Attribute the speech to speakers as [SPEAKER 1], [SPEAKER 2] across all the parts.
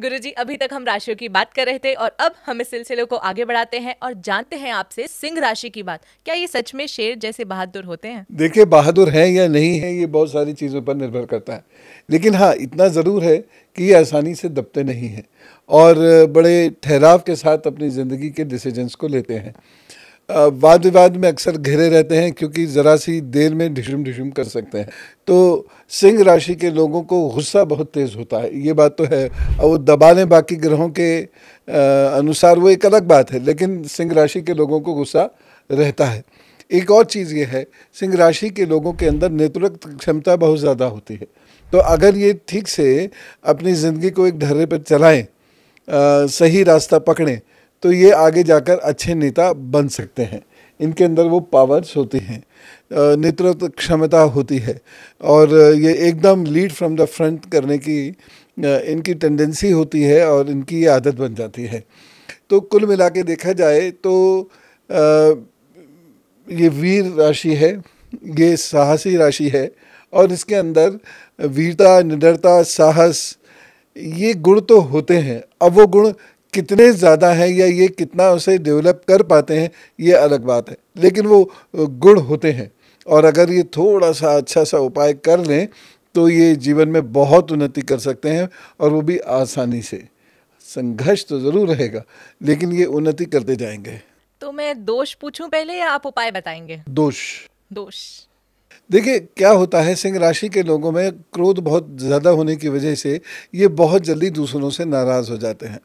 [SPEAKER 1] गुरुजी अभी तक हम राशियों की बात कर रहे थे और अब हम इस सिलसिले को आगे बढ़ाते हैं और जानते हैं आपसे सिंह राशि की बात क्या ये सच में शेर जैसे बहादुर होते हैं
[SPEAKER 2] देखिए बहादुर हैं या नहीं है ये बहुत सारी चीज़ों पर निर्भर करता है लेकिन हाँ इतना ज़रूर है कि ये आसानी से दबते नहीं हैं और बड़े ठहराव के साथ अपनी ज़िंदगी के डिसीजंस को लेते हैं वाद विवाद में अक्सर घिरे रहते हैं क्योंकि ज़रा सी देर में ढिशुम ढिशुम कर सकते हैं तो सिंह राशि के लोगों को गुस्सा बहुत तेज़ होता है ये बात तो है और वो दबाने बाकी ग्रहों के अनुसार वो एक अलग बात है लेकिन सिंह राशि के लोगों को गुस्सा रहता है एक और चीज़ ये है सिंह राशि के लोगों के अंदर नेतृत्व क्षमता बहुत ज़्यादा होती है तो अगर ये ठीक से अपनी ज़िंदगी को एक धर्रे पर चलाएं आ, सही रास्ता पकड़ें तो ये आगे जाकर अच्छे नेता बन सकते हैं इनके अंदर वो पावर्स होती हैं नेतृत्व क्षमता होती है और ये एकदम लीड फ्रॉम द फ्रंट करने की इनकी टेंडेंसी होती है और इनकी आदत बन जाती है तो कुल मिला के देखा जाए तो ये वीर राशि है ये साहसी राशि है और इसके अंदर वीरता निडरता साहस ये गुण तो होते हैं अब वो गुण कितने ज़्यादा हैं या ये कितना उसे डेवलप कर पाते हैं ये अलग बात है लेकिन वो गुण होते हैं और अगर ये थोड़ा सा अच्छा सा उपाय कर लें तो ये जीवन में बहुत उन्नति कर सकते हैं और वो भी आसानी से संघर्ष तो ज़रूर रहेगा लेकिन ये उन्नति करते जाएंगे
[SPEAKER 1] तो मैं दोष पूछूं पहले या आप उपाय बताएंगे दोष दोष
[SPEAKER 2] देखिए क्या होता है सिंह राशि के लोगों में क्रोध बहुत ज़्यादा होने की वजह से ये बहुत जल्दी दूसरों से नाराज़ हो जाते हैं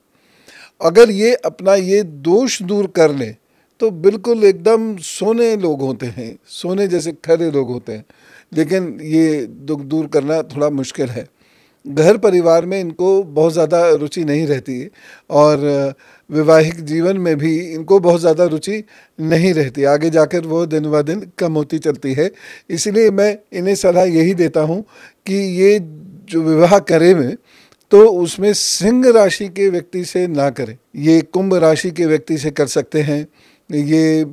[SPEAKER 2] अगर ये अपना ये दोष दूर कर लें तो बिल्कुल एकदम सोने लोग होते हैं सोने जैसे खरे लोग होते हैं लेकिन ये दुख दूर करना थोड़ा मुश्किल है घर परिवार में इनको बहुत ज़्यादा रुचि नहीं रहती है और वैवाहिक जीवन में भी इनको बहुत ज़्यादा रुचि नहीं रहती आगे जाकर वो दिन ब दिन कम होती चलती है इसलिए मैं इन्हें सलाह यही देता हूँ कि ये जो विवाह करें में तो उसमें सिंह राशि के व्यक्ति से ना करें ये कुंभ राशि के व्यक्ति से कर सकते हैं ये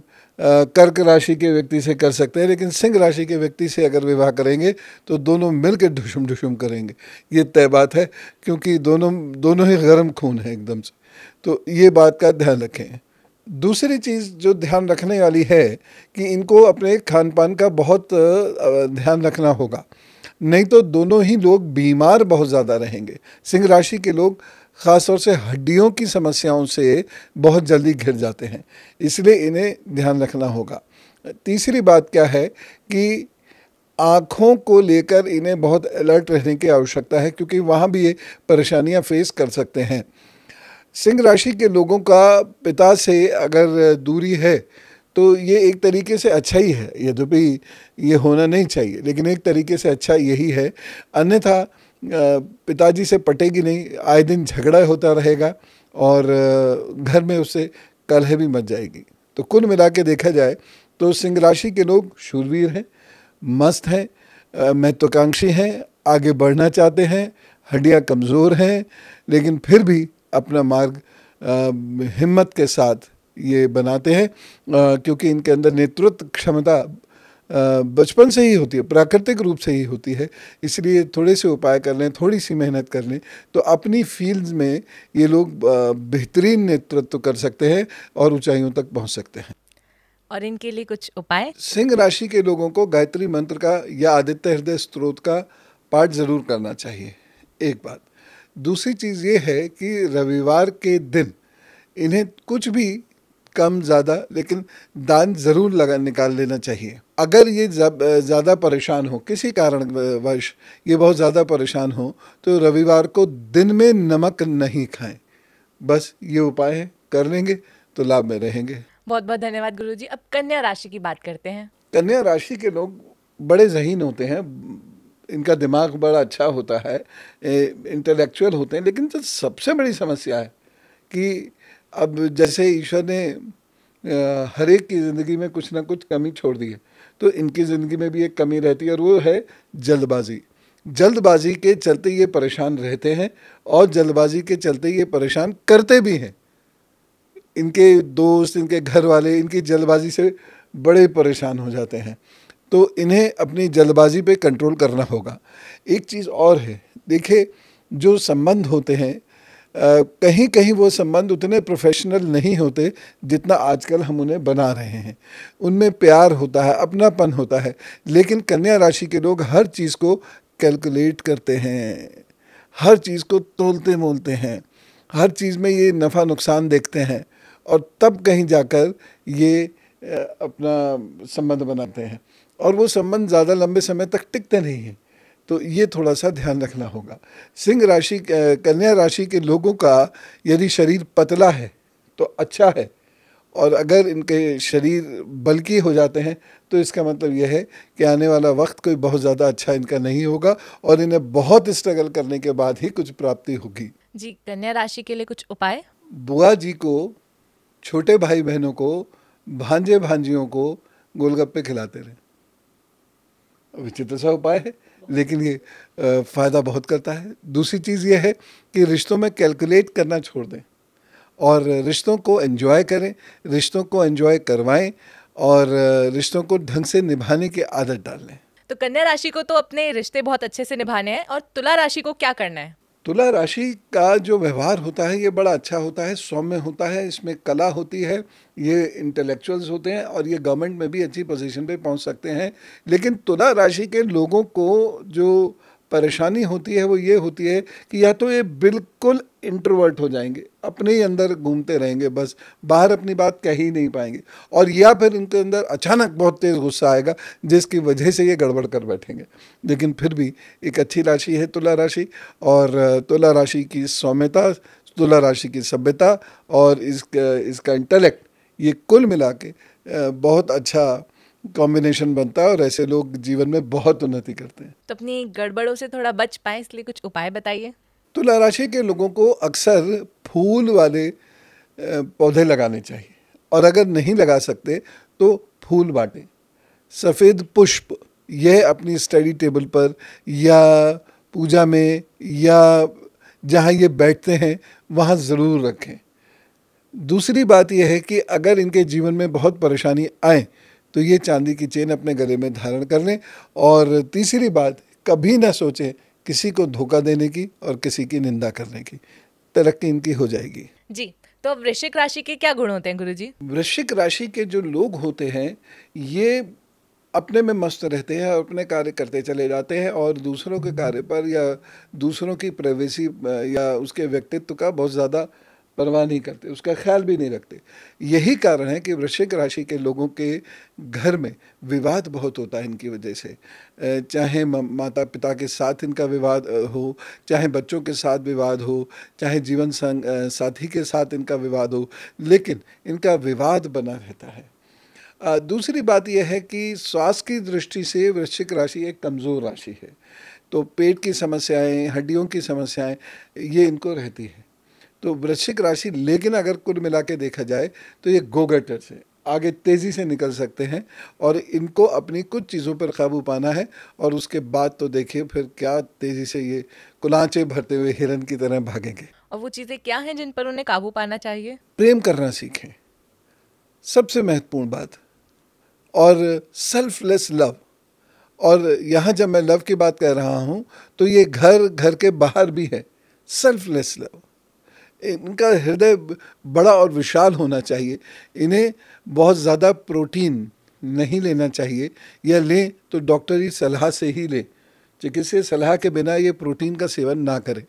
[SPEAKER 2] कर्क राशि के व्यक्ति से कर सकते हैं लेकिन सिंह राशि के व्यक्ति से अगर विवाह करेंगे तो दोनों मिलकर ढुसुम ढुशुम ढुशुम करेंगे ये तय बात है क्योंकि दोनों दोनों ही गर्म खून है एकदम से तो ये बात का ध्यान रखें दूसरी चीज़ जो ध्यान रखने वाली है कि इनको अपने खान पान का बहुत ध्यान रखना होगा नहीं तो दोनों ही लोग बीमार बहुत ज़्यादा रहेंगे सिंह राशि के लोग ख़ासतौर से हड्डियों की समस्याओं से बहुत जल्दी घिर जाते हैं इसलिए इन्हें ध्यान रखना होगा तीसरी बात क्या है कि आँखों को लेकर इन्हें बहुत अलर्ट रहने की आवश्यकता है क्योंकि वहाँ भी ये परेशानियाँ फेस कर सकते हैं सिंह राशि के लोगों का पिता से अगर दूरी है तो ये एक तरीके से अच्छा ही है यद्यपि ये होना नहीं चाहिए लेकिन एक तरीके से अच्छा यही है अन्यथा पिताजी से पटेगी नहीं आए दिन झगड़ा होता रहेगा और घर में उससे कलह भी मच जाएगी तो कुल मिला के देखा जाए तो सिंह राशि के लोग शूरवीर हैं मस्त हैं महत्वाकांक्षी हैं आगे बढ़ना चाहते हैं हड्डियाँ कमज़ोर हैं लेकिन फिर भी अपना मार्ग हिम्मत के साथ ये बनाते हैं क्योंकि इनके अंदर नेतृत्व क्षमता बचपन से ही होती है प्राकृतिक रूप से ही होती है इसलिए थोड़े से उपाय कर लें थोड़ी सी मेहनत कर लें तो अपनी फील्ड्स में ये लोग बेहतरीन नेतृत्व कर सकते हैं और ऊंचाइयों तक पहुंच सकते हैं
[SPEAKER 1] और इनके लिए कुछ उपाय
[SPEAKER 2] सिंह राशि के लोगों को गायत्री मंत्र का या आदित्य हृदय स्त्रोत का पाठ जरूर करना चाहिए एक बात दूसरी चीज़ ये है कि रविवार के दिन इन्हें कुछ भी कम ज़्यादा लेकिन दान ज़रूर लगा निकाल लेना चाहिए अगर ये ज़्यादा परेशान हो किसी कारणवश ये बहुत ज़्यादा परेशान हो तो रविवार को दिन में नमक नहीं खाएं बस ये उपाय है कर लेंगे तो लाभ में रहेंगे
[SPEAKER 1] बहुत बहुत धन्यवाद गुरु जी अब कन्या राशि की बात करते हैं
[SPEAKER 2] कन्या राशि के लोग बड़े जहीन होते हैं इनका दिमाग बड़ा अच्छा होता है इंटेलेक्चुअल होते हैं लेकिन तो सबसे बड़ी समस्या है कि अब जैसे ईश्वर ने हर एक की ज़िंदगी में कुछ ना कुछ कमी छोड़ दी है तो इनकी ज़िंदगी में भी एक कमी रहती है और वो है जल्दबाजी जल्दबाजी के चलते ये परेशान रहते हैं और जल्दबाजी के चलते ये परेशान करते भी हैं इनके दोस्त इनके घर वाले इनकी जल्दबाजी से बड़े परेशान हो जाते हैं तो इन्हें अपनी जल्दबाजी पे कंट्रोल करना होगा एक चीज़ और है देखिए जो संबंध होते हैं कहीं कहीं वो संबंध उतने प्रोफेशनल नहीं होते जितना आजकल हम उन्हें बना रहे हैं उनमें प्यार होता है अपनापन होता है लेकिन कन्या राशि के लोग हर चीज़ को कैलकुलेट करते हैं हर चीज़ को तोलते मोलते हैं हर चीज़ में ये नफ़ा नुकसान देखते हैं और तब कहीं जाकर ये अपना संबंध बनाते हैं और वो संबंध ज़्यादा लंबे समय तक टिकते नहीं हैं तो ये थोड़ा सा ध्यान रखना होगा सिंह राशि कन्या राशि के लोगों का यदि शरीर पतला है तो अच्छा है और अगर इनके शरीर बल्कि हो जाते हैं तो इसका मतलब यह है कि आने वाला वक्त कोई बहुत ज़्यादा अच्छा इनका नहीं होगा और इन्हें बहुत स्ट्रगल करने के बाद ही कुछ प्राप्ति होगी
[SPEAKER 1] जी कन्या राशि के लिए कुछ उपाय
[SPEAKER 2] बुआ जी को छोटे भाई बहनों को भांजे भांजियों को गोलगप्पे खिलाते रहे विचित्र सा उपाय है लेकिन ये फ़ायदा बहुत करता है दूसरी चीज़ ये है कि रिश्तों में कैलकुलेट करना छोड़ दें और रिश्तों को एंजॉय करें रिश्तों को एंजॉय करवाएं और रिश्तों को ढंग से निभाने की आदत डाल लें
[SPEAKER 1] तो कन्या राशि को तो अपने रिश्ते बहुत अच्छे से निभाने हैं और तुला राशि को क्या करना है
[SPEAKER 2] तुला राशि का जो व्यवहार होता है ये बड़ा अच्छा होता है सौम्य होता है इसमें कला होती है ये इंटेलेक्चुअल्स होते हैं और ये गवर्नमेंट में भी अच्छी पोजीशन पे पहुंच सकते हैं लेकिन तुला राशि के लोगों को जो परेशानी होती है वो ये होती है कि या तो ये बिल्कुल इंट्रोवर्ट हो जाएंगे अपने ही अंदर घूमते रहेंगे बस बाहर अपनी बात कह ही नहीं पाएंगे और या फिर इनके अंदर अचानक बहुत तेज़ गुस्सा आएगा जिसकी वजह से ये गड़बड़ कर बैठेंगे लेकिन फिर भी एक अच्छी राशि है तुला राशि और तुला राशि की सौम्यता तुला राशि की सभ्यता और इसका इसका इंटेलेक्ट ये कुल मिला के बहुत अच्छा कॉम्बिनेशन बनता है और ऐसे लोग जीवन में बहुत उन्नति करते हैं
[SPEAKER 1] तो अपनी गड़बड़ों से थोड़ा बच पाए इसलिए कुछ उपाय बताइए
[SPEAKER 2] तुला तो राशि के लोगों को अक्सर फूल वाले पौधे लगाने चाहिए और अगर नहीं लगा सकते तो फूल बांटें सफ़ेद पुष्प यह अपनी स्टडी टेबल पर या पूजा में या जहाँ ये बैठते हैं वहाँ ज़रूर रखें दूसरी बात यह है कि अगर इनके जीवन में बहुत परेशानी आए तो ये चांदी की चेन अपने गले में धारण कर लें और तीसरी बात कभी ना सोचें किसी को धोखा देने की और किसी की निंदा करने की तरक्की इनकी हो जाएगी
[SPEAKER 1] जी तो वृश्चिक राशि के क्या गुण होते हैं गुरु जी
[SPEAKER 2] वृश्चिक राशि के जो लोग होते हैं ये अपने में मस्त रहते हैं और अपने कार्य करते चले जाते हैं और दूसरों के कार्य पर या दूसरों की प्राइवेसी या उसके व्यक्तित्व का बहुत ज़्यादा परवाह नहीं करते उसका ख्याल भी नहीं रखते यही कारण है कि वृश्चिक राशि के लोगों के घर में विवाद बहुत होता है इनकी वजह से चाहे माता पिता के साथ इनका विवाद हो चाहे बच्चों के साथ विवाद हो चाहे जीवन संग साथी के साथ इनका विवाद हो लेकिन इनका विवाद बना रहता है दूसरी बात यह है कि स्वास्थ्य की दृष्टि से वृश्चिक राशि एक कमज़ोर राशि है तो पेट की समस्याएं हड्डियों की समस्याएं ये इनको रहती है तो वृश्चिक राशि लेकिन अगर कुल मिला के देखा जाए तो ये गोगेटर्स से आगे तेज़ी से निकल सकते हैं और इनको अपनी कुछ चीज़ों पर काबू पाना है और उसके बाद तो देखिए फिर क्या तेज़ी से ये कुलाचे भरते हुए हिरन की तरह भागेंगे
[SPEAKER 1] और वो चीज़ें क्या हैं जिन पर उन्हें काबू पाना चाहिए
[SPEAKER 2] प्रेम करना सीखें सबसे महत्वपूर्ण बात और सेल्फलेस लव और यहाँ जब मैं लव की बात कर रहा हूँ तो ये घर घर के बाहर भी है सेल्फलेस लव इनका हृदय बड़ा और विशाल होना चाहिए इन्हें बहुत ज़्यादा प्रोटीन नहीं लेना चाहिए या लें तो डॉक्टरी सलाह से ही लें चिकित्सीय सलाह के बिना ये प्रोटीन का सेवन ना करें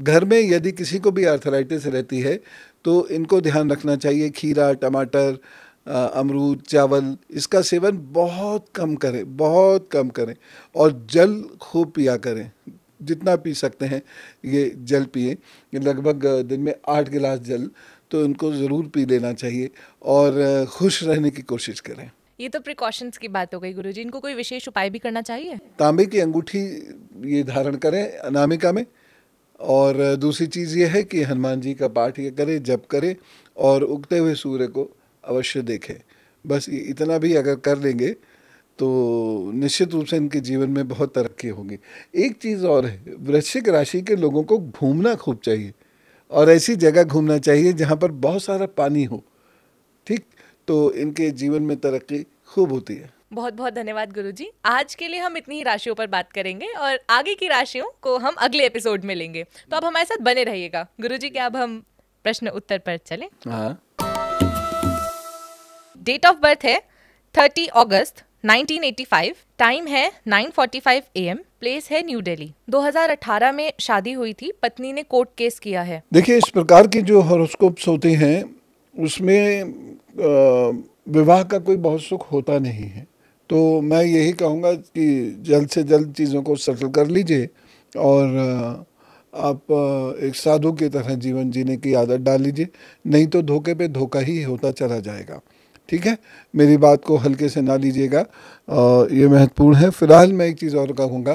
[SPEAKER 2] घर में यदि किसी को भी आर्थराइटिस रहती है तो इनको ध्यान रखना चाहिए खीरा टमाटर अमरूद चावल इसका सेवन बहुत कम करें बहुत कम करें और जल खूब पिया करें जितना पी सकते हैं ये जल पिए लगभग दिन में आठ गिलास जल तो इनको ज़रूर पी लेना चाहिए और खुश रहने की कोशिश करें
[SPEAKER 1] ये तो प्रिकॉशंस की बात हो गई गुरु जी इनको कोई विशेष उपाय भी करना चाहिए
[SPEAKER 2] तांबे की अंगूठी ये धारण करें अनामिका में और दूसरी चीज़ ये है कि हनुमान जी का पाठ ये करें जप करें और उगते हुए सूर्य को अवश्य देखें बस इतना भी अगर कर लेंगे तो निश्चित रूप से इनके जीवन में बहुत तरक्की होगी एक चीज़ और है वृश्चिक राशि के लोगों को घूमना खूब चाहिए और ऐसी जगह घूमना चाहिए जहाँ पर बहुत सारा पानी हो ठीक तो इनके जीवन में तरक्की खूब होती है
[SPEAKER 1] बहुत बहुत धन्यवाद गुरु जी आज के लिए हम इतनी ही राशियों पर बात करेंगे और आगे की राशियों को हम अगले एपिसोड में लेंगे तो आप हमारे साथ बने रहिएगा गुरु जी क्या अब हम प्रश्न उत्तर पर चले हाँ डेट ऑफ बर्थ है थर्टी अगस्त 1985 टाइम है 9:45 एम प्लेस है न्यू दिल्ली 2018 में शादी हुई थी पत्नी ने कोर्ट केस किया है
[SPEAKER 2] देखिए इस प्रकार के जो हॉरोस्कोप्स होते हैं उसमें विवाह का कोई बहुत सुख होता नहीं है तो मैं यही कहूँगा कि जल्द से जल्द चीज़ों को सेटल कर लीजिए और आप एक साधु की तरह जीवन जीने की आदत डाल लीजिए नहीं तो धोखे पे धोखा ही होता चला जाएगा ठीक है मेरी बात को हल्के से ना लीजिएगा ये महत्वपूर्ण है फिलहाल मैं एक चीज़ और कहूँगा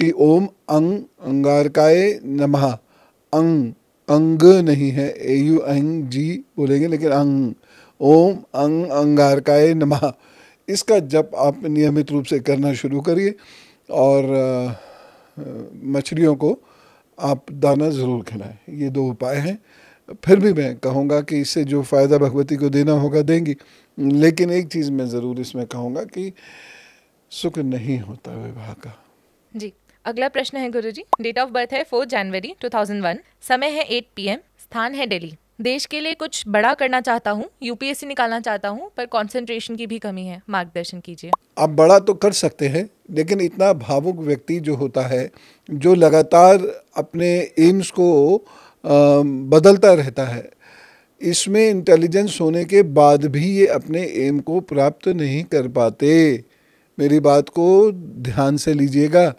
[SPEAKER 2] कि ओम अंग अंगारकाय नमः अंग अंग नहीं है ए यू अंग जी बोलेंगे लेकिन अंग ओम अंग अंगारकाय नमः इसका जब आप नियमित रूप से करना शुरू करिए और मछलियों को आप दाना ज़रूर खिलाएं ये दो उपाय हैं फिर भी मैं कहूँगा कि इससे जो फ़ायदा भगवती को देना होगा देंगी लेकिन एक चीज़ मैं ज़रूर इसमें कहूंगा कि सुख नहीं होता विवाह का
[SPEAKER 1] जी अगला प्रश्न है Guru ji date of birth है फोर्थ जनवरी 2001 समय है 8 पीएम स्थान है दिल्ली देश के लिए कुछ बड़ा करना चाहता हूँ यूपीएससी निकालना चाहता हूँ पर कंसंट्रेशन की भी कमी है मार्गदर्शन कीजिए
[SPEAKER 2] आप बड़ा तो कर सकते हैं लेकिन इतना भावुक व्यक्ति जो होता है जो लगातार अपने एम्स को बदलता रहता है इसमें इंटेलिजेंस होने के बाद भी ये अपने एम को प्राप्त नहीं कर पाते मेरी बात को ध्यान से लीजिएगा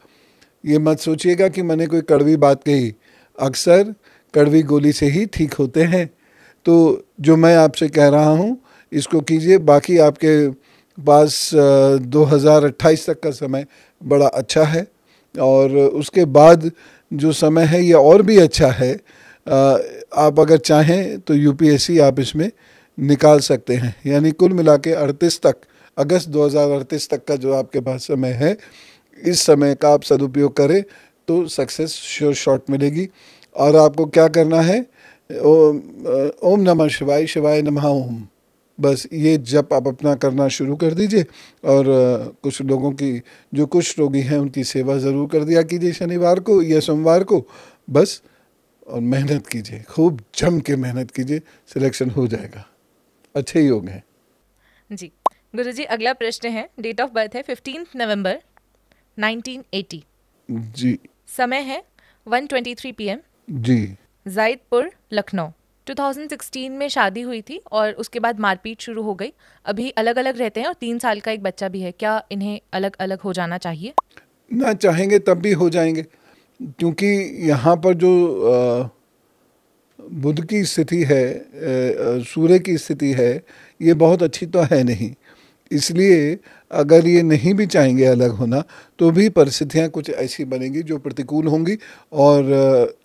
[SPEAKER 2] ये मत सोचिएगा कि मैंने कोई कड़वी बात कही अक्सर कड़वी गोली से ही ठीक होते हैं तो जो मैं आपसे कह रहा हूँ इसको कीजिए बाकी आपके पास 2028 तक का समय बड़ा अच्छा है और उसके बाद जो समय है ये और भी अच्छा है आप अगर चाहें तो यूपीएससी आप इसमें निकाल सकते हैं यानी कुल मिला के अड़तीस तक अगस्त दो तक का जो आपके पास समय है इस समय का आप सदुपयोग करें तो सक्सेस श्योर शॉट मिलेगी और आपको क्या करना है ओम नमः शिवाय शिवाय नमः ओम बस ये जब आप अपना करना शुरू कर दीजिए और कुछ लोगों की जो कुछ रोगी हैं उनकी सेवा ज़रूर कर दिया कीजिए शनिवार को या सोमवार को बस और मेहनत कीजिए खूब जम के मेहनत कीजिए सिलेक्शन हो जाएगा अच्छे योग हैं
[SPEAKER 1] जी गुरु जी अगला प्रश्न है डेट ऑफ बर्थ है फिफ्टीन नवम्बर नाइनटीन जी समय है 1:23 पीएम जी जायदपुर लखनऊ 2016 में शादी हुई थी और उसके बाद मारपीट शुरू हो गई अभी अलग अलग रहते हैं और तीन साल का एक बच्चा भी है क्या इन्हें अलग अलग हो जाना चाहिए
[SPEAKER 2] ना चाहेंगे तब भी हो जाएंगे क्योंकि यहाँ पर जो बुध की स्थिति है सूर्य की स्थिति है ये बहुत अच्छी तो है नहीं इसलिए अगर ये नहीं भी चाहेंगे अलग होना तो भी परिस्थितियाँ कुछ ऐसी बनेंगी जो प्रतिकूल होंगी और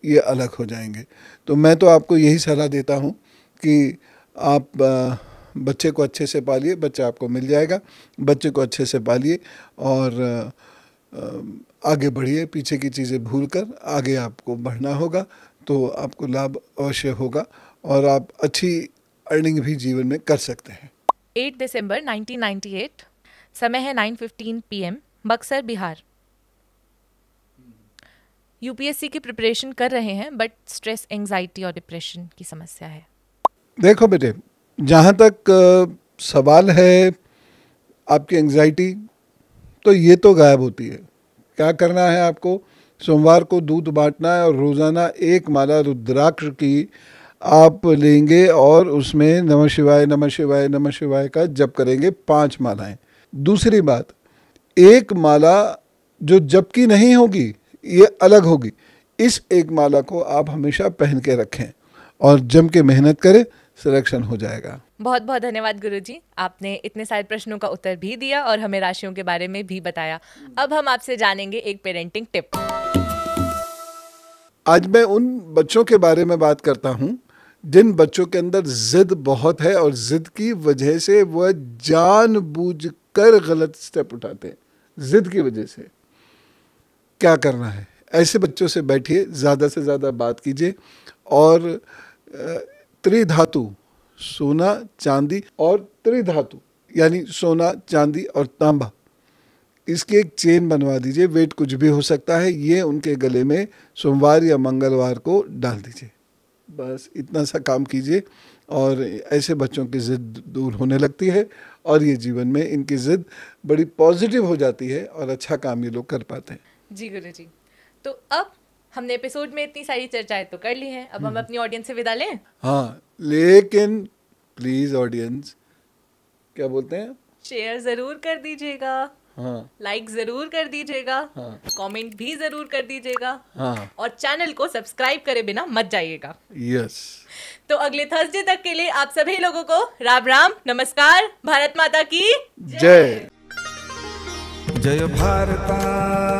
[SPEAKER 2] ये अलग हो जाएंगे तो मैं तो आपको यही सलाह देता हूँ कि आप बच्चे को अच्छे से पालिए बच्चा आपको मिल जाएगा बच्चे को अच्छे से पालिए और आगे बढ़िए पीछे की चीज़ें भूल कर आगे आपको बढ़ना होगा तो आपको लाभ अवश्य होगा और आप अच्छी अर्निंग भी जीवन में कर सकते हैं
[SPEAKER 1] 8 दिसंबर 1998 समय है 9:15 पीएम बक्सर बिहार यूपीएससी की प्रिपरेशन कर रहे हैं बट स्ट्रेस एंजाइटी और डिप्रेशन की समस्या है
[SPEAKER 2] देखो बेटे जहाँ तक सवाल है आपकी एंजाइटी तो ये तो गायब होती है क्या करना है आपको सोमवार को दूध बांटना है और रोज़ाना एक माला रुद्राक्ष की आप लेंगे और उसमें नमः शिवाय नमः शिवाय नमः शिवाय का जप करेंगे पांच मालाएं दूसरी बात एक माला जो जप की नहीं होगी ये अलग होगी इस एक माला को आप हमेशा पहन के रखें और जम के मेहनत करें सिलेक्शन हो जाएगा
[SPEAKER 1] बहुत बहुत धन्यवाद गुरु जी आपने इतने सारे प्रश्नों का उत्तर भी दिया और हमें राशियों के बारे में भी बताया अब हम आपसे जानेंगे एक पेरेंटिंग टिप
[SPEAKER 2] आज मैं उन बच्चों के बारे में बात करता हूँ जिन बच्चों के अंदर जिद बहुत है और जिद की वजह से वह जान बूझ कर गलत स्टेप उठाते हैं जिद की वजह से क्या करना है ऐसे बच्चों से बैठिए ज़्यादा से ज़्यादा बात कीजिए और त्रिधातु सोना चांदी और त्रिधातु यानी सोना चांदी और तांबा इसकी एक चेन बनवा दीजिए वेट कुछ भी हो सकता है ये उनके गले में सोमवार या मंगलवार को डाल दीजिए बस इतना सा काम कीजिए और ऐसे बच्चों की ज़िद दूर होने लगती है और ये जीवन में इनकी ज़िद बड़ी पॉजिटिव हो जाती है और अच्छा काम ये लोग कर पाते हैं
[SPEAKER 1] जी गुरु जी तो अब हमने एपिसोड में इतनी सारी चर्चाएं तो कर ली हैं अब हम हम्म। अपनी ऑडियंस से विदा लें
[SPEAKER 2] हाँ लेकिन प्लीज ऑडियंस क्या बोलते हैं
[SPEAKER 1] शेयर जरूर कर दीजिएगा हाँ लाइक जरूर कर दीजिएगा हाँ कमेंट भी जरूर कर दीजिएगा हाँ और चैनल को सब्सक्राइब करे बिना मत जाइएगा यस तो अगले थर्सडे तक के लिए आप सभी लोगों को राम राम नमस्कार भारत माता की
[SPEAKER 2] जय जय भारता